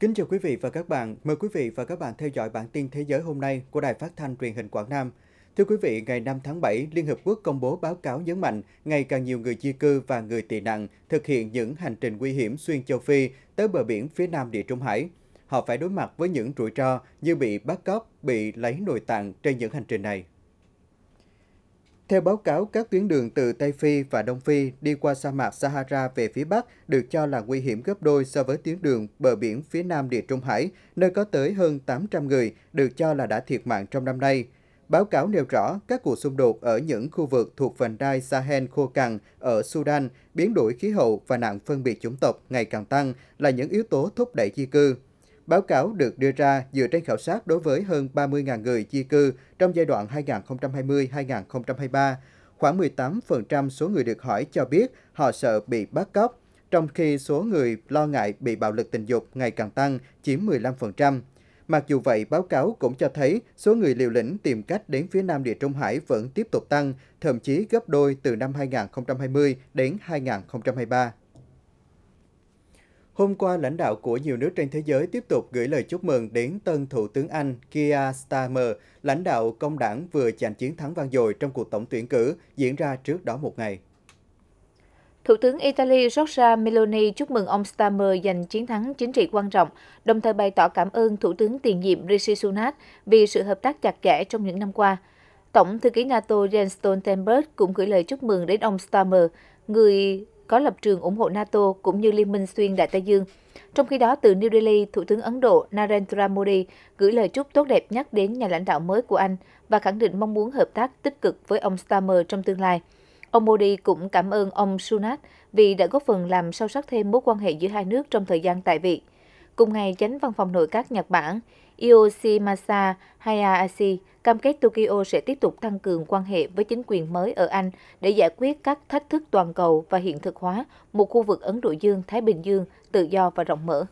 Kính chào quý vị và các bạn. Mời quý vị và các bạn theo dõi bản tin thế giới hôm nay của Đài Phát thanh Truyền hình Quảng Nam. Thưa quý vị, ngày 5 tháng 7, Liên Hợp Quốc công bố báo cáo nhấn mạnh ngày càng nhiều người di cư và người tị nạn thực hiện những hành trình nguy hiểm xuyên châu Phi tới bờ biển phía nam Địa Trung Hải. Họ phải đối mặt với những rủi ro như bị bắt cóc, bị lấy nội tạng trên những hành trình này. Theo báo cáo, các tuyến đường từ Tây Phi và Đông Phi đi qua sa mạc Sahara về phía Bắc được cho là nguy hiểm gấp đôi so với tuyến đường bờ biển phía Nam Địa Trung Hải, nơi có tới hơn 800 người được cho là đã thiệt mạng trong năm nay. Báo cáo nêu rõ các cuộc xung đột ở những khu vực thuộc vành đai Sahel khô cằn ở Sudan, biến đổi khí hậu và nạn phân biệt chủng tộc ngày càng tăng là những yếu tố thúc đẩy di cư. Báo cáo được đưa ra dựa trên khảo sát đối với hơn 30.000 người di cư trong giai đoạn 2020-2023. Khoảng 18% số người được hỏi cho biết họ sợ bị bắt cóc, trong khi số người lo ngại bị bạo lực tình dục ngày càng tăng, chiếm 15%. Mặc dù vậy, báo cáo cũng cho thấy số người liều lĩnh tìm cách đến phía Nam Địa Trung Hải vẫn tiếp tục tăng, thậm chí gấp đôi từ năm 2020 đến 2023. Hôm qua, lãnh đạo của nhiều nước trên thế giới tiếp tục gửi lời chúc mừng đến tân Thủ tướng Anh Keir Starmer, lãnh đạo công đảng vừa giành chiến thắng vang dội trong cuộc tổng tuyển cử diễn ra trước đó một ngày. Thủ tướng Italy Giorgia Meloni chúc mừng ông Starmer giành chiến thắng chính trị quan trọng, đồng thời bày tỏ cảm ơn Thủ tướng tiền nhiệm Rishi Sunak vì sự hợp tác chặt chẽ trong những năm qua. Tổng thư ký NATO Jens Stoltenberg cũng gửi lời chúc mừng đến ông Starmer, người có lập trường ủng hộ NATO cũng như Liên minh xuyên Đại Tây Dương. Trong khi đó, từ New Delhi, Thủ tướng Ấn Độ Narendra Modi gửi lời chúc tốt đẹp nhất đến nhà lãnh đạo mới của Anh và khẳng định mong muốn hợp tác tích cực với ông Starmer trong tương lai. Ông Modi cũng cảm ơn ông Sunak vì đã góp phần làm sâu sắc thêm mối quan hệ giữa hai nước trong thời gian tại vị. Cùng ngày, chánh văn phòng nội các Nhật Bản Yoshimasa e Hayashi cam kết Tokyo sẽ tiếp tục tăng cường quan hệ với chính quyền mới ở Anh để giải quyết các thách thức toàn cầu và hiện thực hóa một khu vực Ấn Độ Dương-Thái Bình Dương tự do và rộng mở.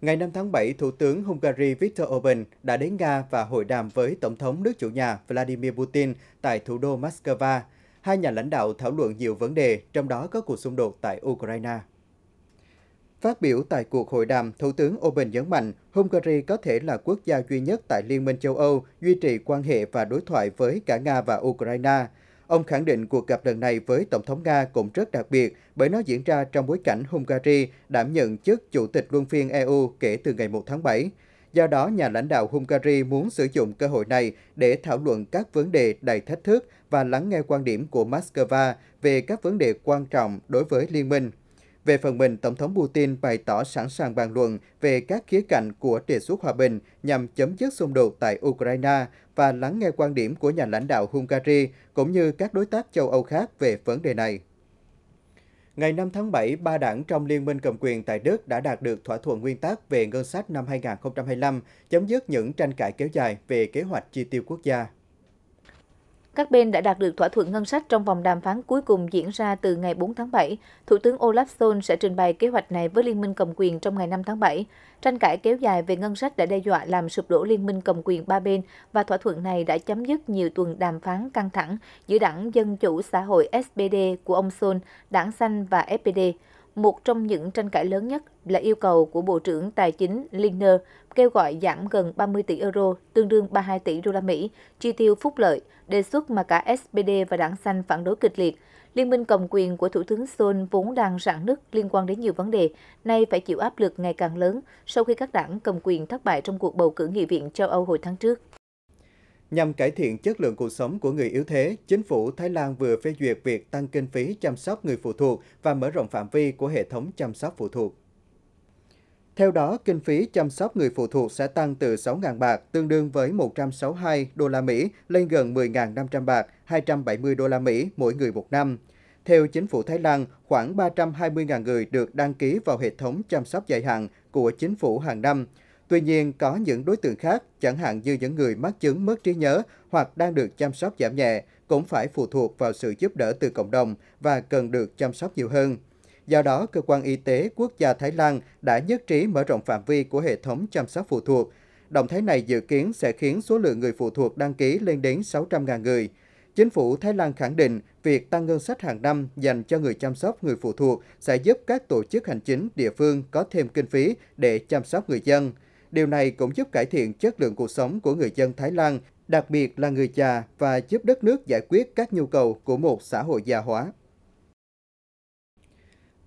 Ngày 5 tháng 7, Thủ tướng Hungary Viktor Orbán đã đến Nga và hội đàm với Tổng thống nước chủ nhà Vladimir Putin tại thủ đô Moscow. Hai nhà lãnh đạo thảo luận nhiều vấn đề, trong đó có cuộc xung đột tại Ukraine. Phát biểu tại cuộc hội đàm, Thủ tướng Orbán nhấn mạnh Hungary có thể là quốc gia duy nhất tại Liên minh châu Âu duy trì quan hệ và đối thoại với cả Nga và Ukraine. Ông khẳng định cuộc gặp lần này với Tổng thống Nga cũng rất đặc biệt bởi nó diễn ra trong bối cảnh Hungary đảm nhận chức Chủ tịch Luân phiên EU kể từ ngày 1 tháng 7. Do đó, nhà lãnh đạo Hungary muốn sử dụng cơ hội này để thảo luận các vấn đề đầy thách thức và lắng nghe quan điểm của Moscow về các vấn đề quan trọng đối với liên minh. Về phần mình, Tổng thống Putin bày tỏ sẵn sàng bàn luận về các khía cạnh của đề xuất hòa bình nhằm chấm dứt xung đột tại Ukraine và lắng nghe quan điểm của nhà lãnh đạo Hungary cũng như các đối tác châu Âu khác về vấn đề này. Ngày 5 tháng 7, ba đảng trong liên minh cầm quyền tại Đức đã đạt được thỏa thuận nguyên tắc về ngân sách năm 2025, chấm dứt những tranh cãi kéo dài về kế hoạch chi tiêu quốc gia. Các bên đã đạt được thỏa thuận ngân sách trong vòng đàm phán cuối cùng diễn ra từ ngày 4 tháng 7. Thủ tướng Olaf Scholz sẽ trình bày kế hoạch này với Liên minh cầm quyền trong ngày 5 tháng 7. Tranh cãi kéo dài về ngân sách đã đe dọa làm sụp đổ Liên minh cầm quyền ba bên và thỏa thuận này đã chấm dứt nhiều tuần đàm phán căng thẳng giữa đảng Dân chủ xã hội SPD của ông Scholz, đảng Xanh và SPD. Một trong những tranh cãi lớn nhất là yêu cầu của Bộ trưởng Tài chính Lindner kêu gọi giảm gần 30 tỷ euro, tương đương 32 tỷ đô la Mỹ, chi tiêu phúc lợi, đề xuất mà cả SPD và đảng xanh phản đối kịch liệt. Liên minh cầm quyền của Thủ tướng Sol vốn đang rạn nứt liên quan đến nhiều vấn đề, nay phải chịu áp lực ngày càng lớn sau khi các đảng cầm quyền thất bại trong cuộc bầu cử nghị viện châu Âu hồi tháng trước. Nhằm cải thiện chất lượng cuộc sống của người yếu thế, chính phủ Thái Lan vừa phê duyệt việc tăng kinh phí chăm sóc người phụ thuộc và mở rộng phạm vi của hệ thống chăm sóc phụ thuộc. Theo đó, kinh phí chăm sóc người phụ thuộc sẽ tăng từ 6.000 bạc, tương đương với 162 đô la Mỹ, lên gần 10.500 bạc, 270 đô la Mỹ mỗi người một năm. Theo chính phủ Thái Lan, khoảng 320.000 người được đăng ký vào hệ thống chăm sóc dài hạn của chính phủ hàng năm. Tuy nhiên, có những đối tượng khác, chẳng hạn như những người mắc chứng mất trí nhớ hoặc đang được chăm sóc giảm nhẹ, cũng phải phụ thuộc vào sự giúp đỡ từ cộng đồng và cần được chăm sóc nhiều hơn. Do đó, Cơ quan Y tế Quốc gia Thái Lan đã nhất trí mở rộng phạm vi của hệ thống chăm sóc phụ thuộc. Động thái này dự kiến sẽ khiến số lượng người phụ thuộc đăng ký lên đến 600.000 người. Chính phủ Thái Lan khẳng định việc tăng ngân sách hàng năm dành cho người chăm sóc người phụ thuộc sẽ giúp các tổ chức hành chính địa phương có thêm kinh phí để chăm sóc người dân. Điều này cũng giúp cải thiện chất lượng cuộc sống của người dân Thái Lan, đặc biệt là người già và giúp đất nước giải quyết các nhu cầu của một xã hội già hóa.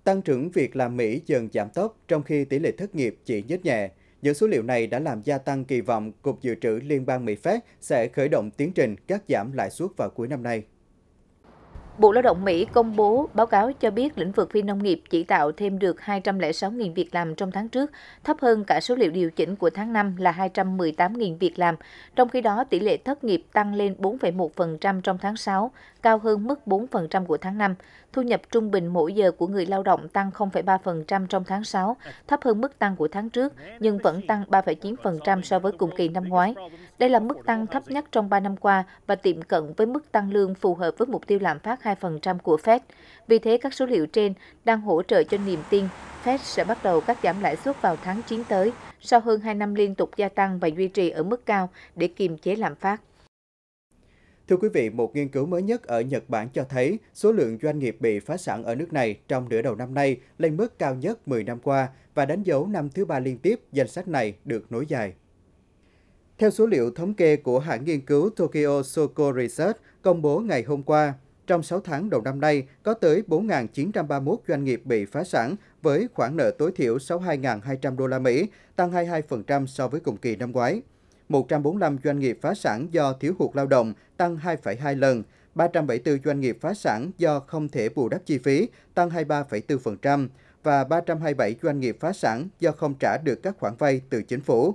Tăng trưởng việc làm Mỹ dần giảm tốc trong khi tỷ lệ thất nghiệp chỉ nhích nhẹ. Những số liệu này đã làm gia tăng kỳ vọng Cục Dự trữ Liên bang Mỹ Fed sẽ khởi động tiến trình cắt giảm lãi suất vào cuối năm nay. Bộ Lao động Mỹ công bố báo cáo cho biết lĩnh vực phi nông nghiệp chỉ tạo thêm được 206.000 việc làm trong tháng trước, thấp hơn cả số liệu điều chỉnh của tháng 5 là 218.000 việc làm. Trong khi đó, tỷ lệ thất nghiệp tăng lên 4,1% trong tháng 6, cao hơn mức 4% của tháng 5. Thu nhập trung bình mỗi giờ của người lao động tăng 0,3% trong tháng 6, thấp hơn mức tăng của tháng trước, nhưng vẫn tăng 3,9% so với cùng kỳ năm ngoái. Đây là mức tăng thấp nhất trong 3 năm qua và tiệm cận với mức tăng lương phù hợp với mục tiêu lạm phát 2% của Fed. Vì thế, các số liệu trên đang hỗ trợ cho niềm tin Fed sẽ bắt đầu cắt giảm lãi suất vào tháng 9 tới, sau hơn 2 năm liên tục gia tăng và duy trì ở mức cao để kiềm chế lạm phát. Thưa quý vị, một nghiên cứu mới nhất ở Nhật Bản cho thấy số lượng doanh nghiệp bị phá sản ở nước này trong nửa đầu năm nay lên mức cao nhất 10 năm qua và đánh dấu năm thứ ba liên tiếp danh sách này được nối dài. Theo số liệu thống kê của hãng nghiên cứu Tokyo Soko Research công bố ngày hôm qua, trong 6 tháng đầu năm nay, có tới 4.931 doanh nghiệp bị phá sản với khoản nợ tối thiểu 62.200 đô la Mỹ, tăng 22% so với cùng kỳ năm ngoái. 145 doanh nghiệp phá sản do thiếu hụt lao động, tăng 2,2 lần. 374 doanh nghiệp phá sản do không thể bù đắp chi phí, tăng 23,4% và 327 doanh nghiệp phá sản do không trả được các khoản vay từ chính phủ.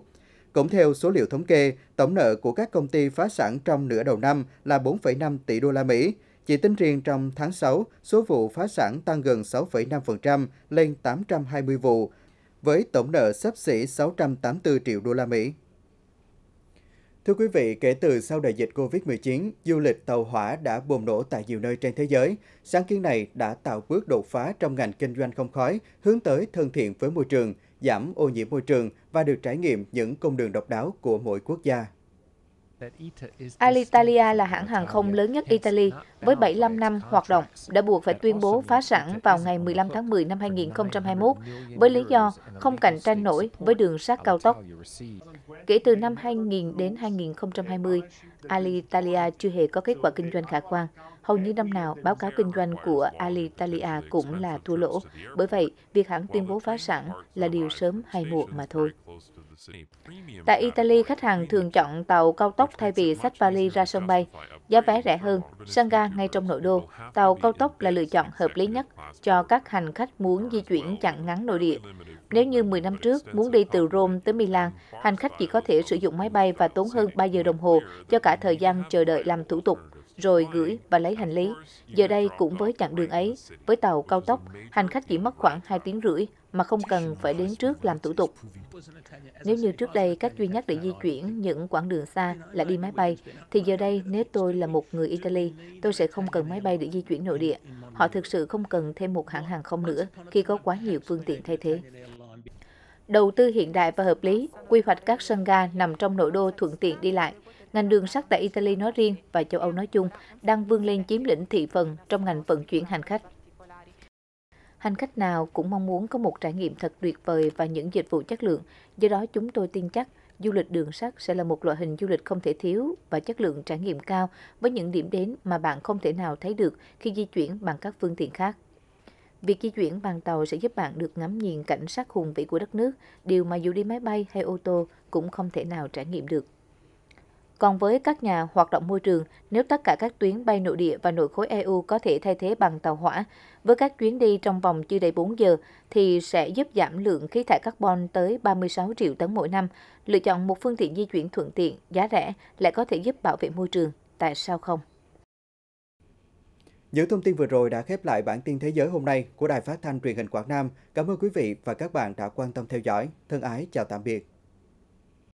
Cũng theo số liệu thống kê, tổng nợ của các công ty phá sản trong nửa đầu năm là 4,5 tỷ đô la Mỹ, chỉ tính riêng trong tháng 6, số vụ phá sản tăng gần 6,5% lên 820 vụ, với tổng nợ xấp xỉ 684 triệu đô la Mỹ. Thưa quý vị, kể từ sau đại dịch COVID-19, du lịch tàu hỏa đã bùng nổ tại nhiều nơi trên thế giới. Sáng kiến này đã tạo bước đột phá trong ngành kinh doanh không khói, hướng tới thân thiện với môi trường, giảm ô nhiễm môi trường và được trải nghiệm những công đường độc đáo của mỗi quốc gia. Alitalia là hãng hàng không lớn nhất Italy với 75 năm hoạt động đã buộc phải tuyên bố phá sản vào ngày 15 tháng 10 năm 2021 với lý do không cạnh tranh nổi với đường sắt cao tốc. Kể từ năm 2000 đến 2020, Alitalia chưa hề có kết quả kinh doanh khả quan. Hầu như năm nào, báo cáo kinh doanh của Alitalia cũng là thua lỗ. Bởi vậy, việc hãng tuyên bố phá sản là điều sớm hay muộn mà thôi. Tại Italy, khách hàng thường chọn tàu cao tốc thay vì sách vali ra sân bay. Giá vé rẻ hơn, sân ga ngay trong nội đô, tàu cao tốc là lựa chọn hợp lý nhất cho các hành khách muốn di chuyển chặng ngắn nội địa. Nếu như 10 năm trước muốn đi từ Rome tới Milan, hành khách chỉ có thể sử dụng máy bay và tốn hơn 3 giờ đồng hồ cho cả thời gian chờ đợi làm thủ tục rồi gửi và lấy hành lý. Giờ đây cũng với chặng đường ấy, với tàu cao tốc, hành khách chỉ mất khoảng 2 tiếng rưỡi mà không cần phải đến trước làm thủ tục. Nếu như trước đây cách duy nhất để di chuyển những quãng đường xa là đi máy bay, thì giờ đây nếu tôi là một người Italy, tôi sẽ không cần máy bay để di chuyển nội địa. Họ thực sự không cần thêm một hãng hàng không nữa khi có quá nhiều phương tiện thay thế đầu tư hiện đại và hợp lý, quy hoạch các sân ga nằm trong nội đô thuận tiện đi lại, ngành đường sắt tại Italy nói riêng và châu Âu nói chung đang vươn lên chiếm lĩnh thị phần trong ngành vận chuyển hành khách. Hành khách nào cũng mong muốn có một trải nghiệm thật tuyệt vời và những dịch vụ chất lượng, do đó chúng tôi tin chắc du lịch đường sắt sẽ là một loại hình du lịch không thể thiếu và chất lượng trải nghiệm cao với những điểm đến mà bạn không thể nào thấy được khi di chuyển bằng các phương tiện khác. Việc di chuyển bằng tàu sẽ giúp bạn được ngắm nhìn cảnh sắc hùng vĩ của đất nước, điều mà dù đi máy bay hay ô tô cũng không thể nào trải nghiệm được. Còn với các nhà hoạt động môi trường, nếu tất cả các tuyến bay nội địa và nội khối EU có thể thay thế bằng tàu hỏa, với các chuyến đi trong vòng chưa đầy 4 giờ, thì sẽ giúp giảm lượng khí thải carbon tới 36 triệu tấn mỗi năm. Lựa chọn một phương tiện di chuyển thuận tiện, giá rẻ lại có thể giúp bảo vệ môi trường. Tại sao không? Những thông tin vừa rồi đã khép lại bản tin thế giới hôm nay của Đài Phát thanh Truyền hình Quảng Nam. Cảm ơn quý vị và các bạn đã quan tâm theo dõi. Thân ái chào tạm biệt.